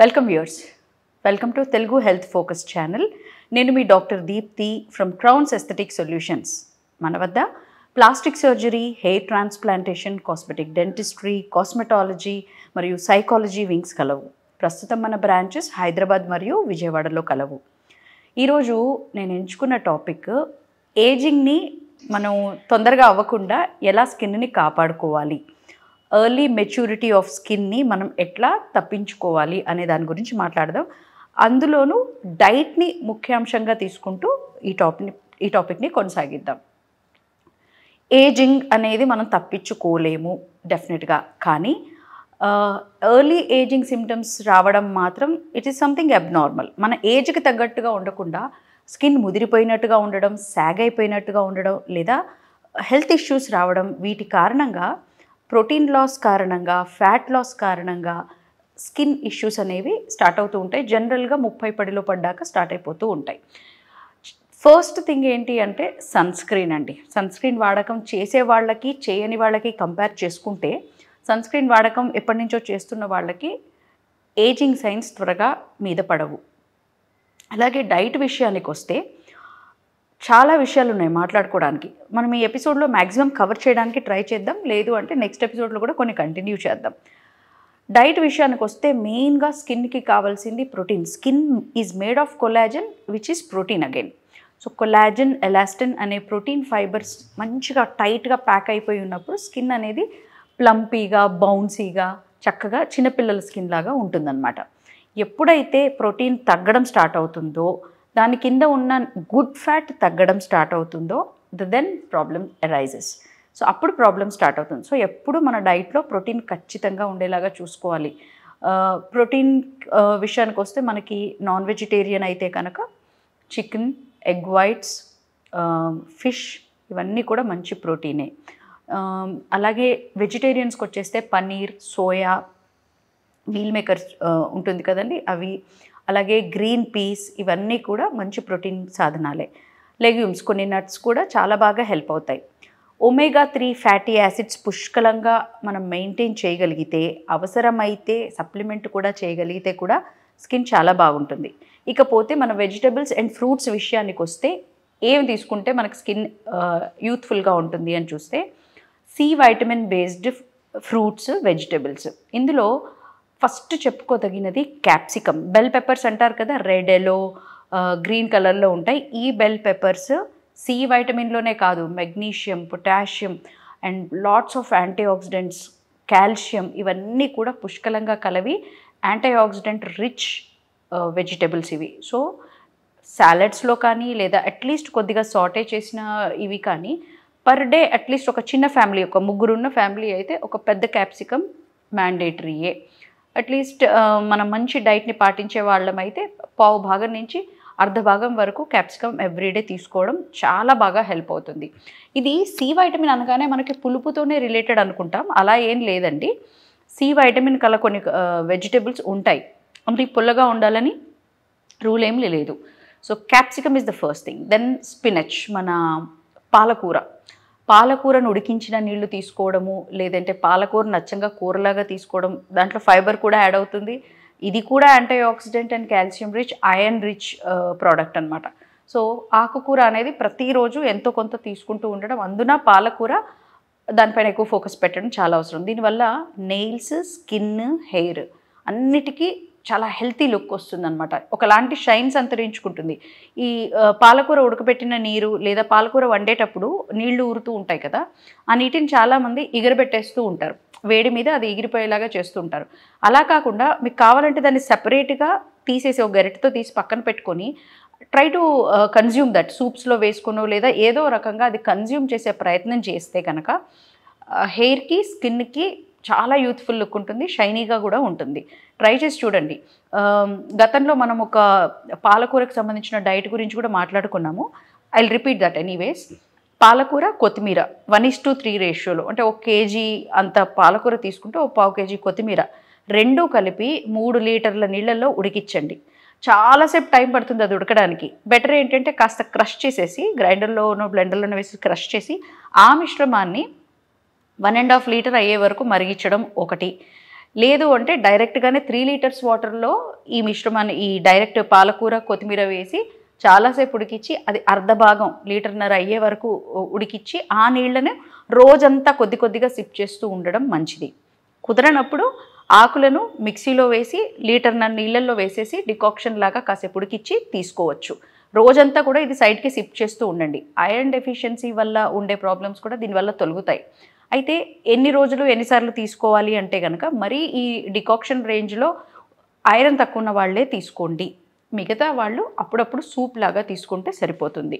welcome viewers welcome to Telugu health focus channel నేను మీ doctor Deepthi from crowns aesthetic solutions మన వద్ద plastic surgery hair transplantation cosmetic dentistry cosmetology మరియు psychology wings కలవు ప్రస్తుతం మన బ్రాంచెస్ హైదరాబాద్ మరియు విజయవాడలో కలవు ఈరోజు నేను ఎంచుకున్న టాపిక్ ఏజింగ్ని మనం తొందరగా అవ్వకుండా ఎలా స్కిన్ని కాపాడుకోవాలి ఎర్లీ మెచ్యూరిటీ ఆఫ్ స్కిన్ని మనం ఎట్లా తప్పించుకోవాలి అనే దాని గురించి మాట్లాడదాం అందులోనూ డైట్ని ముఖ్యాంశంగా తీసుకుంటూ ఈ టాపిక్ని ఈ టాపిక్ని కొనసాగిద్దాం ఏజింగ్ అనేది మనం తప్పించుకోలేము డెఫినెట్గా కానీ ఎర్లీ ఏజింగ్ సిమ్టమ్స్ రావడం మాత్రం ఇట్ ఈస్ సంథింగ్ అబ్నార్మల్ మన ఏజ్కి తగ్గట్టుగా ఉండకుండా స్కిన్ ముదిరిపోయినట్టుగా ఉండడం శాగ్ అయిపోయినట్టుగా ఉండడం లేదా హెల్త్ ఇష్యూస్ రావడం వీటి కారణంగా ప్రోటీన్ లాస్ కారణంగా ఫ్యాట్ లాస్ కారణంగా స్కిన్ ఇష్యూస్ అనేవి స్టార్ట్ అవుతూ ఉంటాయి జనరల్గా ముప్పై పడిలో పడ్డాక స్టార్ట్ అయిపోతూ ఉంటాయి ఫస్ట్ థింగ్ ఏంటి అంటే సన్ స్క్రీన్ అండి సన్ స్క్రీన్ వాడకం చేసే వాళ్ళకి చేయని వాళ్ళకి కంపేర్ చేసుకుంటే సన్ స్క్రీన్ వాడకం ఎప్పటి నుంచో చేస్తున్న వాళ్ళకి ఏజింగ్ సైన్స్ త్వరగా మీద పడవు అలాగే డైట్ విషయానికి వస్తే చాలా విషయాలు ఉన్నాయి మాట్లాడుకోవడానికి మనం ఈ ఎపిసోడ్లో మ్యాక్సిమం కవర్ చేయడానికి ట్రై చేద్దాం లేదు అంటే నెక్స్ట్ ఎపిసోడ్లో కూడా కొన్ని కంటిన్యూ చేద్దాం డైట్ విషయానికి వస్తే మెయిన్గా స్కిన్కి కావాల్సింది protein skin is made of collagen which is protein again so collagen elastin అనే ప్రోటీన్ ఫైబర్స్ మంచిగా టైట్గా ప్యాక్ అయిపోయి ఉన్నప్పుడు స్కిన్ అనేది ప్లంపీగా బౌన్సీగా చక్కగా చిన్నపిల్లల స్కిన్ లాగా ఉంటుందన్నమాట ఎప్పుడైతే ప్రోటీన్ తగ్గడం స్టార్ట్ అవుతుందో దాని కింద ఉన్న గుడ్ ఫ్యాట్ తగ్గడం స్టార్ట్ అవుతుందో the then problem arises so అప్పుడు ప్రాబ్లమ్ స్టార్ట్ అవుతుంది సో ఎప్పుడు మన డైట్లో ప్రోటీన్ ఖచ్చితంగా ఉండేలాగా చూసుకోవాలి ప్రోటీన్ విషయానికి వస్తే మనకి నాన్ వెజిటేరియన్ అయితే కనుక చికెన్ ఎగ్ వైట్స్ ఫిష్ ఇవన్నీ కూడా మంచి ప్రోటీనే అలాగే వెజిటేరియన్స్కి వచ్చేస్తే పన్నీర్ సోయా మీల్ మేకర్స్ ఉంటుంది కదండి అవి అలాగే గ్రీన్ పీస్ ఇవన్నీ కూడా మంచి ప్రోటీన్ సాధనాలే లెగ్యూమ్స్ కొన్ని నట్స్ కూడా చాలా బాగా హెల్ప్ అవుతాయి ఒమేగా త్రీ ఫ్యాటీ యాసిడ్స్ పుష్కలంగా మనం మెయింటైన్ చేయగలిగితే అవసరమైతే సప్లిమెంట్ కూడా చేయగలిగితే కూడా స్కిన్ చాలా బాగుంటుంది ఇకపోతే మన వెజిటబుల్స్ అండ్ ఫ్రూట్స్ విషయానికి వస్తే ఏం తీసుకుంటే మనకు స్కిన్ యూత్ఫుల్గా ఉంటుంది అని చూస్తే C vitamin based fruits vegetables ఇందులో ఫస్ట్ చెప్పుకోదగినది క్యాప్సికమ్ బెల్ పెప్పర్స్ అంటారు కదా రెడ్ ఎల్లో గ్రీన్ కలర్లో ఉంటాయి ఈ బెల్ పెప్పర్స్ సి వైటమిన్లోనే కాదు magnesium potassium and lots of anti oxidants calcium ఇవన్నీ కూడా పుష్కలంగా కలవి యాంటీ ఆక్సిడెంట్ రిచ్ వెజిటబుల్స్ ఇవి సో సాలడ్స్లో కానీ లేదా అట్లీస్ట్ కొద్దిగా సాటే చేసిన ఇవి కానీ పర్ డే అట్లీస్ట్ ఒక చిన్న ఫ్యామిలీ ఒక ముగ్గురున్న ఫ్యామిలీ అయితే ఒక పెద్ద క్యాప్సికమ్ మ్యాండేటరీయే అట్లీస్ట్ uh, మనం మంచి డైట్ని పాటించే వాళ్ళమైతే పావు భాగం నుంచి అర్ధ భాగం వరకు క్యాప్సికమ్ ఎవ్రీడే తీసుకోవడం చాలా బాగా హెల్ప్ అవుతుంది ఇది సి వైటమిన్ అనగానే మనకి పులుపుతోనే రిలేటెడ్ అనుకుంటాం అలా ఏం లేదండి సి వైటమిన్ కల కొన్ని వెజిటేబుల్స్ uh, ఉంటాయి అంటే పుల్లగా ఉండాలని రూల్ ఏం లేదు so capsicum is the first thing then spinach మన పాలకూర పాలకూరను ఉడికించిన నీళ్లు తీసుకోవడము లేదంటే పాలకూర నచ్చంగా కూరలాగా తీసుకోవడం దాంట్లో ఫైబర్ కూడా యాడ్ అవుతుంది ఇది కూడా anti oxidant and calcium rich iron rich product అనమాట సో ఆకుకూర అనేది ప్రతిరోజు ఎంతో కొంత తీసుకుంటూ ఉండడం అందున పాలకూర దానిపైన ఎక్కువ ఫోకస్ పెట్టడం చాలా అవసరం దీనివల్ల నెయిల్స్ స్కిన్ హెయిర్ అన్నిటికీ చాలా హెల్తీ లుక్ వస్తుంది అనమాట ఒకలాంటి షైన్స్ అంతరించుకుంటుంది ఈ పాలకూర ఉడకబెట్టిన నీరు లేదా పాలకూర వండేటప్పుడు నీళ్లు ఊరుతూ ఉంటాయి కదా ఆ నీటిని చాలామంది ఎగిరబెట్టేస్తూ ఉంటారు వేడి మీద అది ఎగిరిపోయేలాగా చేస్తుంటారు అలా కాకుండా మీకు కావాలంటే దాన్ని సపరేట్గా తీసేసి ఒక గరిటతో తీసి పక్కన పెట్టుకొని ట్రై టు కన్జ్యూమ్ దట్ సూప్స్లో వేసుకునో లేదా ఏదో రకంగా అది కన్జ్యూమ్ చేసే ప్రయత్నం చేస్తే కనుక హెయిర్కి స్కిన్కి చాలా యూత్ఫుల్ లుక్ ఉంటుంది షైనీగా కూడా ఉంటుంది ట్రై చేసి చూడండి um, గతంలో మనం ఒక పాలకూరకు సంబంధించిన డైట్ గురించి కూడా మాట్లాడుకున్నాము ఐ రిపీట్ దట్ ఎనీవేస్ పాలకూర కొత్తిమీర వన్ ఇస్ టు త్రీ రేషియోలో అంటే ఒక కేజీ అంత పాలకూర తీసుకుంటే ఒక పావు కేజీ కొత్తిమీర రెండు కలిపి మూడు లీటర్ల నీళ్ళల్లో ఉడికించండి చాలాసేపు టైం పడుతుంది అది ఉడకడానికి బెటర్ ఏంటంటే కాస్త క్రష్ చేసేసి గ్రైండర్లోనో బ్లెండర్లోనో వేసి క్రష్ చేసి ఆ మిశ్రమాన్ని వన్ అండ్ హాఫ్ లీటర్ అయ్యే వరకు మరిగించడం ఒకటి లేదు అంటే డైరెక్ట్గానే త్రీ లీటర్స్ వాటర్లో ఈ మిశ్రమాన్ని ఈ డైరెక్ట్ పాలకూర కొత్తిమీర వేసి చాలాసేపు ఉడికిచ్చి అది అర్ధ భాగం లీటర్న్నర అయ్యే వరకు ఉడికిచ్చి ఆ నీళ్లను రోజంతా కొద్ది కొద్దిగా సిప్ చేస్తూ ఉండడం మంచిది కుదరనప్పుడు ఆకులను మిక్సీలో వేసి లీటర్నర్ నీళ్ళల్లో వేసేసి డికాక్షన్ లాగా కాసేపు ఉడికిచ్చి తీసుకోవచ్చు రోజంతా కూడా ఇది సైడ్కి సిప్ చేస్తూ ఉండండి ఐరన్ డెఫిషియన్సీ వల్ల ఉండే ప్రాబ్లమ్స్ కూడా దీనివల్ల తొలుగుతాయి అయితే ఎన్ని రోజులు ఎన్నిసార్లు తీసుకోవాలి అంటే కనుక మరీ ఈ డికాక్షన్ రేంజ్లో ఐరన్ తక్కువ ఉన్న వాళ్ళే తీసుకోండి మిగతా వాళ్ళు అప్పుడప్పుడు సూప్ లాగా తీసుకుంటే సరిపోతుంది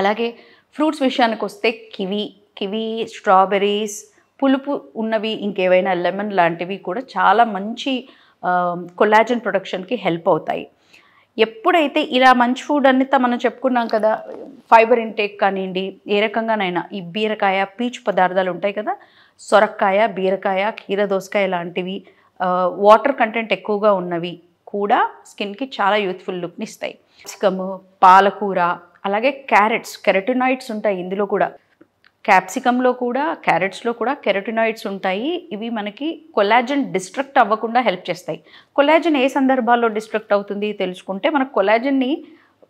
అలాగే ఫ్రూట్స్ విషయానికి వస్తే కివి కివి స్ట్రాబెరీస్ పులుపు ఉన్నవి ఇంకేవైనా లెమన్ లాంటివి కూడా చాలా మంచి కొలాజన్ ప్రొడక్షన్కి హెల్ప్ అవుతాయి ఎప్పుడైతే ఇలా మంచి ఫుడ్ అన్నిత మనం చెప్పుకున్నాం కదా ఫైబర్ ఇంటేక్ కానివ్వండి ఏ రకంగానైనా ఈ బీరకాయ పీచు పదార్థాలు ఉంటాయి కదా సొరకాయ బీరకాయ కీర దోసకాయ లాంటివి వాటర్ కంటెంట్ ఎక్కువగా ఉన్నవి కూడా స్కిన్కి చాలా యూత్ఫుల్ లుక్ని ఇస్తాయి సికము పాలకూర అలాగే క్యారెట్స్ కెరటినాయిడ్స్ ఉంటాయి ఇందులో కూడా క్యాప్సికంలో కూడా క్యారెట్స్లో కూడా కెరటినాయిడ్స్ ఉంటాయి ఇవి మనకి కొలాజన్ డిస్ట్రక్ట్ అవ్వకుండా హెల్ప్ చేస్తాయి కొలాజన్ ఏ సందర్భాల్లో డిస్ట్రక్ట్ అవుతుంది తెలుసుకుంటే మనకు కొలాజన్ని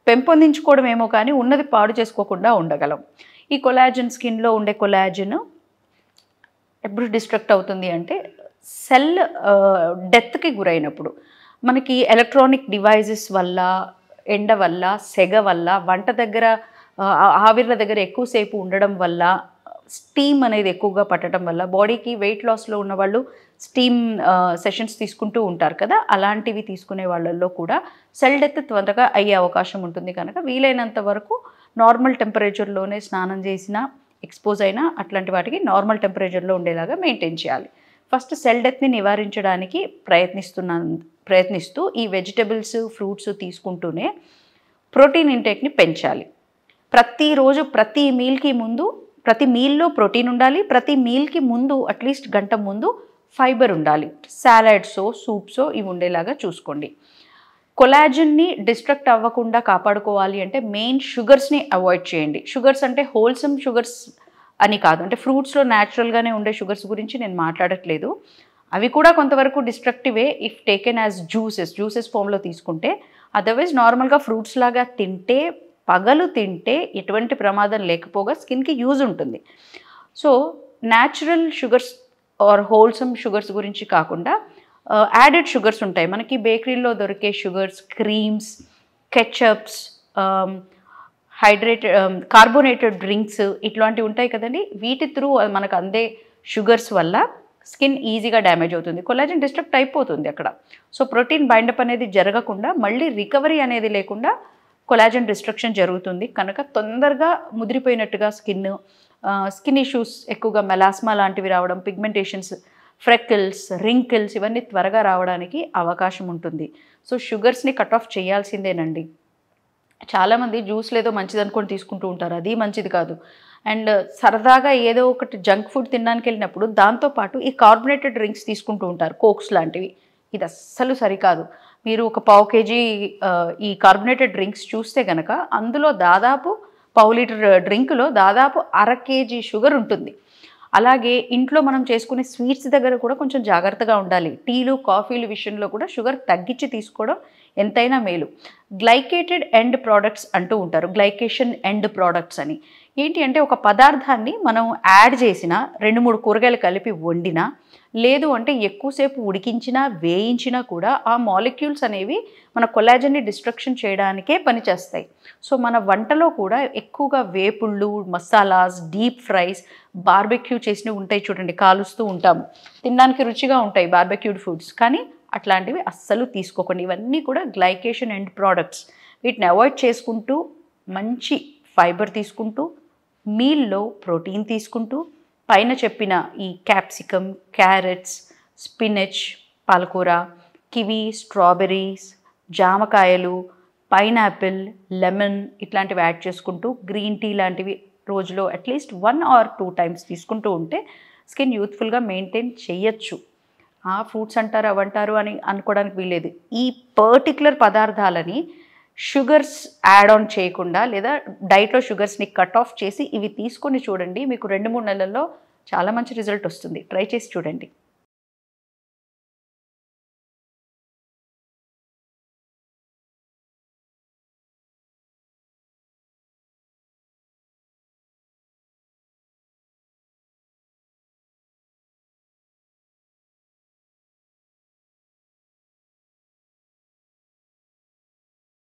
పెంపొందించుకోవడం ఏమో కానీ ఉన్నది పాడు చేసుకోకుండా ఉండగలం ఈ కొలాజన్ స్కిన్లో ఉండే కొలాజన్ ఎప్పుడు డిస్ట్రక్ట్ అవుతుంది అంటే సెల్ డెత్కి గురైనప్పుడు మనకి ఎలక్ట్రానిక్ డివైజెస్ వల్ల ఎండ వల్ల సెగ వల్ల వంట దగ్గర ఆవిర్ల దగ్గర ఎక్కువసేపు ఉండడం వల్ల స్టీమ్ అనేది ఎక్కువగా పట్టడం వల్ల బాడీకి వెయిట్ లాస్లో ఉన్న వాళ్ళు స్టీమ్ సెషన్స్ తీసుకుంటూ ఉంటారు కదా అలాంటివి తీసుకునే వాళ్ళల్లో కూడా సెల్ డెత్ త్వరగా అయ్యే అవకాశం ఉంటుంది కనుక వీలైనంత వరకు నార్మల్ టెంపరేచర్లోనే స్నానం చేసినా ఎక్స్పోజ్ అయినా అట్లాంటి వాటికి నార్మల్ టెంపరేచర్లో ఉండేలాగా మెయింటైన్ చేయాలి ఫస్ట్ సెల్ డెత్ని నివారించడానికి ప్రయత్నిస్తున్న ప్రయత్నిస్తూ ఈ వెజిటబుల్స్ ఫ్రూట్స్ తీసుకుంటూనే ప్రోటీన్ ఇంటేక్ని పెంచాలి ప్రతిరోజు ప్రతి మీల్కి ముందు ప్రతి మీల్లో ప్రోటీన్ ఉండాలి ప్రతి మీల్కి ముందు అట్లీస్ట్ గంట ముందు ఫైబర్ ఉండాలి సాలాడ్సో సూప్సో ఇవి ఉండేలాగా చూసుకోండి కొలాజిన్ని డిస్ట్రక్ట్ అవ్వకుండా కాపాడుకోవాలి అంటే మెయిన్ షుగర్స్ని అవాయిడ్ చేయండి షుగర్స్ అంటే హోల్సమ్ షుగర్స్ అని కాదు అంటే ఫ్రూట్స్లో న్యాచురల్గానే ఉండే షుగర్స్ గురించి నేను మాట్లాడట్లేదు అవి కూడా కొంతవరకు డిస్ట్రక్టివే if taken as juices juices ఫామ్లో తీసుకుంటే అదర్వైజ్ నార్మల్గా ఫ్రూట్స్ లాగా తింటే పగలు తింటే ఎటువంటి ప్రమాదం లేకపోగా స్కిన్కి యూజ్ ఉంటుంది so natural sugars or wholesome sugars గురించి కాకుండా యాడెడ్ షుగర్స్ ఉంటాయి మనకి బేకరీలో దొరికే sugars creams ketchups hydrated carbonated drinks ఇట్లాంటివి ఉంటాయి కదండి వీటి త్రూ మనకు అందే షుగర్స్ వల్ల స్కిన్ ఈజీగా డ్యామేజ్ అవుతుంది కొలాజిన్ డిస్టర్బ్ అయిపోతుంది అక్కడ సో ప్రోటీన్ బైండప్ అనేది జరగకుండా మళ్ళీ రికవరీ అనేది లేకుండా కొలాజన్ డిస్ట్రక్షన్ జరుగుతుంది కనుక తొందరగా ముదిరిపోయినట్టుగా స్కిన్ స్కిన్ ఇష్యూస్ ఎక్కువగా మెలాస్మా లాంటివి రావడం పిగ్మెంటేషన్స్ ఫ్రెకిల్స్ రింకిల్స్ ఇవన్నీ త్వరగా రావడానికి అవకాశం ఉంటుంది సో షుగర్స్ని కట్ ఆఫ్ చేయాల్సిందేనండి చాలామంది జ్యూస్లు ఏదో మంచిది అనుకొని తీసుకుంటూ ఉంటారు అది మంచిది కాదు అండ్ సరదాగా ఏదో ఒకటి జంక్ ఫుడ్ తినడానికి వెళ్ళినప్పుడు దాంతోపాటు ఈ కార్బొనేటెడ్ డ్రింక్స్ తీసుకుంటూ ఉంటారు కోక్స్ లాంటివి ఇది అస్సలు సరికాదు మీరు ఒక పావు కేజీ ఈ కార్బొనేటెడ్ డ్రింక్స్ చూస్తే కనుక అందులో దాదాపు పావు లీటర్ డ్రింక్లో దాదాపు అర కేజీ షుగర్ ఉంటుంది అలాగే ఇంట్లో మనం చేసుకునే స్వీట్స్ దగ్గర కూడా కొంచెం జాగ్రత్తగా ఉండాలి టీలు కాఫీలు విషయంలో కూడా షుగర్ తగ్గించి తీసుకోవడం ఎంతైనా మేలు గ్లైకేటెడ్ ఎండ్ ప్రోడక్ట్స్ అంటూ ఉంటారు గ్లైకేషన్ ఎండ్ ప్రోడక్ట్స్ అని ఏంటి అంటే ఒక పదార్థాన్ని మనం యాడ్ చేసిన రెండు మూడు కూరగాయలు కలిపి వండినా లేదు అంటే ఎక్కువసేపు ఉడికించినా వేయించినా కూడా ఆ మాలిక్యూల్స్ అనేవి మన కొలాజన్ని డిస్ట్రక్షన్ చేయడానికే పనిచేస్తాయి సో మన వంటలో కూడా ఎక్కువగా వేపుళ్ళు మసాలాస్ డీప్ ఫ్రైస్ బార్బెక్యూ చేసినవి ఉంటాయి చూడండి కాలుస్తూ ఉంటాము తినడానికి రుచిగా ఉంటాయి బార్బెక్యూడ్ ఫుడ్స్ కానీ అట్లాంటివి అస్సలు తీసుకోకండి ఇవన్నీ కూడా గ్లైకేషన్ అండ్ ప్రోడక్ట్స్ వీటిని అవాయిడ్ చేసుకుంటూ మంచి ఫైబర్ తీసుకుంటూ మీల్లో ప్రోటీన్ తీసుకుంటూ పైన చెప్పిన ఈ క్యాప్సికమ్ క్యారెట్స్ స్పినచ్ పాలకూర కివి స్ట్రాబెర్రీస్ జామకాయలు పైనాపిల్ లెమన్ ఇట్లాంటివి యాడ్ చేసుకుంటూ గ్రీన్ టీ లాంటివి రోజులో at least one or two times తీసుకుంటూ ఉంటే స్కిన్ యూత్ఫుల్గా మెయింటైన్ చేయొచ్చు ఆ ఫ్రూట్స్ అంటారు అవంటారు అని అనుకోవడానికి వీలేదు ఈ పర్టికులర్ పదార్థాలని షుగర్స్ యాడ్ ఆన్ చేయకుండా లేదా డైట్లో షుగర్స్ని కట్ ఆఫ్ చేసి ఇవి తీసుకొని చూడండి మీకు రెండు మూడు నెలల్లో చాలా మంచి రిజల్ట్ వస్తుంది ట్రై చేసి చూడండి